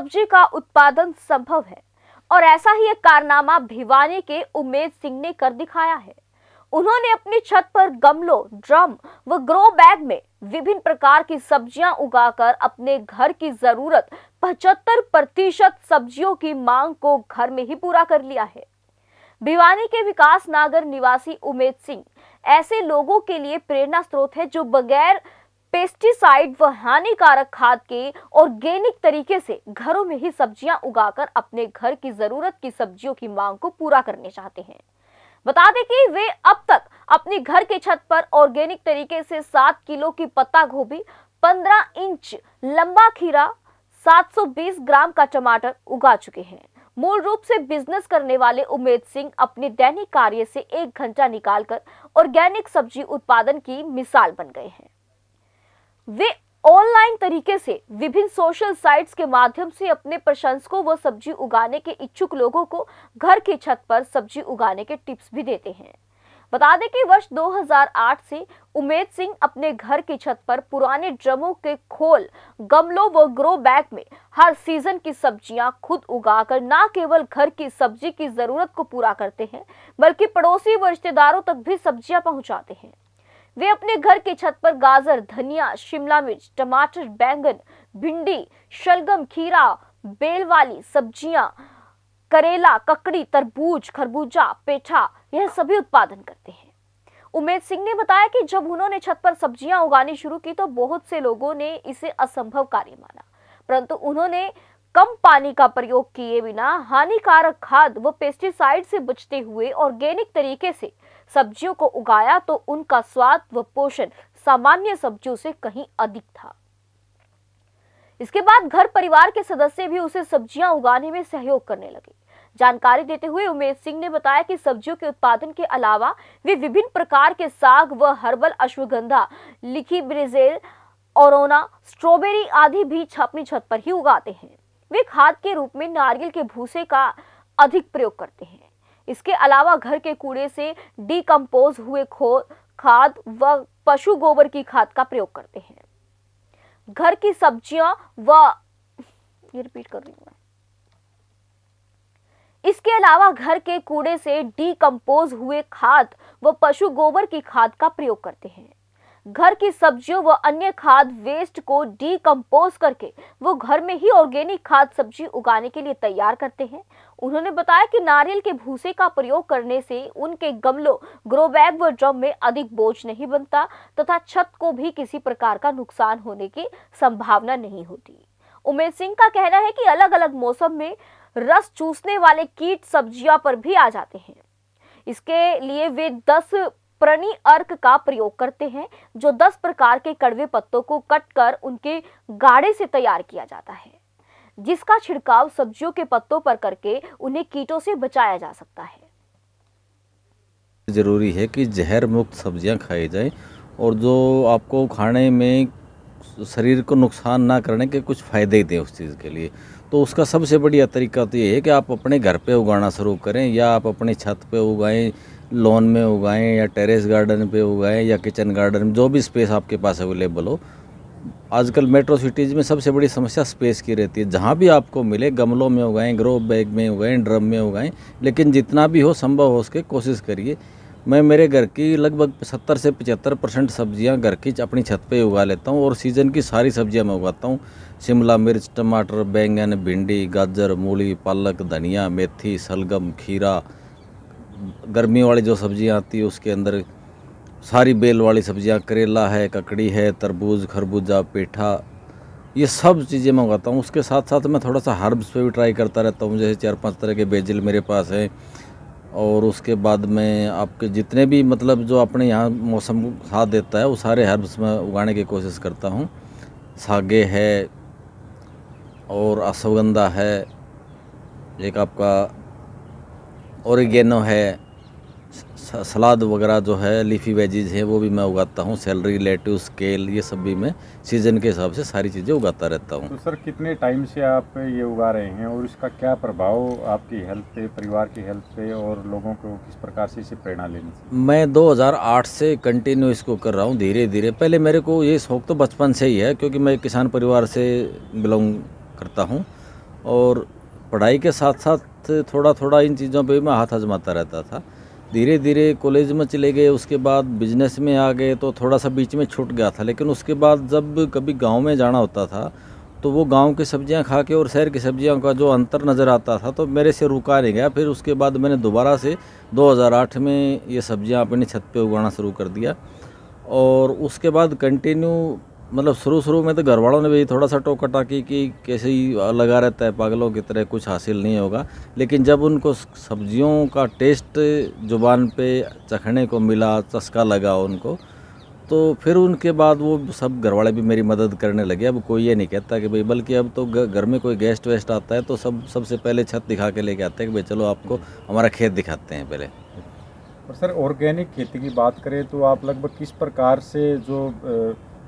सब्जी का उत्पादन संभव है और ऐसा ही एक कारनामा भिवानी के उमेद सिंह ने कर दिखाया है उन्होंने अपनी छत पर गमलों ड्रम व ग्रो बैग में विभिन्न प्रकार की सब्जियां उगाकर अपने घर की जरूरत 75 प्रतिशत सब्जियों की मांग को घर में ही पूरा कर लिया है भिवानी के विकास नागर निवासी उमेद सिंह ऐसे लोगों के लिए प्रेरणा स्रोत है जो बगैर पेस्टिसाइड व हानिकारक खाद के ऑर्गेनिक तरीके से घरों में ही सब्जियां उगाकर अपने घर की जरूरत की सब्जियों की मांग को पूरा करने चाहते हैं बता दें कि वे अब तक अपने घर के छत पर ऑर्गेनिक तरीके से सात किलो की पत्ता गोभी पंद्रह इंच लंबा खीरा 720 ग्राम का टमाटर उगा चुके हैं मूल रूप से बिजनेस करने वाले उमेद सिंह अपने दैनिक कार्य से एक घंटा निकालकर ऑर्गेनिक सब्जी उत्पादन की मिसाल बन गए हैं वे ऑनलाइन तरीके से विभिन्न सोशल साइट्स के माध्यम से अपने प्रशंसकों व सब्जी उगाने के इच्छुक लोगों को घर की छत पर सब्जी उगाने के टिप्स भी देते हैं बता दें कि वर्ष 2008 से उमेद सिंह अपने घर की छत पर पुराने ड्रमों के खोल गमलों व ग्रो बैग में हर सीजन की सब्जियां खुद उगाकर न केवल घर की सब्जी की जरूरत को पूरा करते हैं बल्कि पड़ोसी व रिश्तेदारों तक भी सब्जियां पहुंचाते हैं वे अपने घर की छत पर गाजर धनिया शिमला मिर्च टमाटर बैंगन भिंडी शलगम खीरा बेल वाली सब्जियां करेला ककड़ी तरबूज खरबूजा पेठा यह सभी उत्पादन करते हैं उमेद सिंह ने बताया कि जब उन्होंने छत पर सब्जियां उगानी शुरू की तो बहुत से लोगों ने इसे असंभव कार्य माना परंतु उन्होंने कम पानी का प्रयोग किए बिना हानिकारक खाद व पेस्टिसाइड से बचते हुए ऑर्गेनिक तरीके से सब्जियों को उगाया तो उनका स्वाद व पोषण सामान्य सब्जियों से कहीं अधिक था इसके बाद घर परिवार के सदस्य भी उसे सब्जियां उगाने में सहयोग करने लगे जानकारी देते हुए उमेश सिंह ने बताया कि सब्जियों के उत्पादन के अलावा वे विभिन्न प्रकार के साग व हर्बल अश्वगंधा लिखी ब्रिजेल और स्ट्रॉबेरी आदि भी अपनी छत पर ही उगाते हैं वे खाद के रूप में नारियल के भूसे का अधिक प्रयोग करते हैं इसके अलावा घर के कूड़े से डीकम्पोज हुए खो खाद व पशु गोबर की खाद का प्रयोग करते हैं घर की सब्जियां व ये रिपीट कर रही हूँ इसके अलावा घर के कूड़े से डीकम्पोज हुए खाद व पशु गोबर की खाद का प्रयोग करते हैं घर की सब्जियों व अन्य खाद वेस्ट को डीकम्पोज करके वो घर में ही ऑर्गेनिक खाद सब्जी उगाने के लिए तैयार करते हैं उन्होंने बताया कि नारियल के भूसे का प्रयोग करने से उनके गमलों ग्रो बैग व ड्रम में अधिक बोझ नहीं बनता तथा छत को भी किसी प्रकार का नुकसान होने की संभावना नहीं होती उमेश सिंह का कहना है कि अलग अलग मौसम में रस चूसने वाले कीट सब्जियां पर भी आ जाते हैं इसके लिए वे दस प्रणी अर्क का प्रयोग करते हैं जो दस प्रकार के कड़वे पत्तों को कट कर उनके गाढ़े से तैयार किया जाता है जिसका छिड़काव सब्जियों के पत्तों पर करके उन्हें कीटों से बचाया जा सकता है ज़रूरी है कि जहर मुक्त सब्जियां खाई जाए और जो आपको खाने में शरीर को नुकसान ना करने के कुछ फ़ायदे ही दें उस चीज़ के लिए तो उसका सबसे बढ़िया तरीका तो ये है कि आप अपने घर पे उगाना शुरू करें या आप अपनी छत पे उगाएं लॉन में उगाएं या टेरेस गार्डन पे उगाएं या किचन गार्डन जो भी स्पेस आपके पास अवेलेबल हो आजकल मेट्रो सिटीज़ में सबसे बड़ी समस्या स्पेस की रहती है जहाँ भी आपको मिले गमलों में उगाएं ग्रो बैग में उगाएं ड्रम में उगाएं लेकिन जितना भी हो संभव हो उसके कोशिश करिए मैं मेरे घर की लगभग 70 से 75 परसेंट सब्जियाँ घर की अपनी छत पे उगा लेता हूँ और सीज़न की सारी सब्जियाँ मैं उगाता हूँ शिमला मिर्च टमाटर बैंगन भिंडी गाजर मूली पालक धनिया मेथी सलगम खीरा गर्मी वाली जो सब्जियाँ आती है उसके अंदर सारी बेल वाली सब्जियां करेला है ककड़ी है तरबूज खरबूजा पेठा ये सब चीज़ें मैं उगाता हूँ उसके साथ साथ मैं थोड़ा सा हर्ब्स पे भी ट्राई करता रहता हूँ जैसे चार पांच तरह के बेजल मेरे पास हैं और उसके बाद में आपके जितने भी मतलब जो अपने यहाँ मौसम साथ देता है वो सारे हर्ब्स में उगाने की कोशिश करता हूँ सागे है और अश्वगंधा है एक आपका ओरिगेनो है सलाद वगैरह जो है लीफी वेजिज है वो भी मैं उगाता हूँ सैलरी लेटिव स्केल ये सब भी मैं सीज़न के हिसाब से सारी चीज़ें उगाता रहता हूँ तो सर कितने टाइम से आप ये उगा रहे हैं और इसका क्या प्रभाव आपकी हेल्थ पे परिवार की हेल्थ पे और लोगों को किस प्रकार से इसे प्रेरणा लेनी मैं दो से कंटिन्यू इसको कर रहा हूँ धीरे धीरे पहले मेरे को ये शौक़ तो बचपन से ही है क्योंकि मैं किसान परिवार से बिलोंग करता हूँ और पढ़ाई के साथ साथ थोड़ा थोड़ा इन चीज़ों पर मैं हाथ आजमाता रहता था धीरे धीरे कॉलेज में चले गए उसके बाद बिजनेस में आ गए तो थोड़ा सा बीच में छूट गया था लेकिन उसके बाद जब कभी गांव में जाना होता था तो वो गांव की सब्जियां खा के और शहर की सब्जियों का जो अंतर नज़र आता था तो मेरे से रुका नहीं गया फिर उसके बाद मैंने दोबारा से 2008 में ये सब्जियां अपनी छत पे उगाना शुरू कर दिया और उसके बाद कंटिन्यू मतलब शुरू शुरू में तो घर वालों ने भी थोड़ा सा टोका टाकी कि कैसे ही लगा रहता है पागलों की तरह कुछ हासिल नहीं होगा लेकिन जब उनको सब्जियों का टेस्ट जुबान पे चखने को मिला चस्का लगा उनको तो फिर उनके बाद वो सब घर वाले भी मेरी मदद करने लगे अब कोई ये नहीं कहता कि भाई बल्कि अब तो घर में कोई गेस्ट वेस्ट आता है तो सब सबसे पहले छत दिखा के लेके आते हैं कि भाई चलो आपको हमारा खेत दिखाते हैं पहले और सर ऑर्गेनिक खेती की बात करें तो आप लगभग किस प्रकार से जो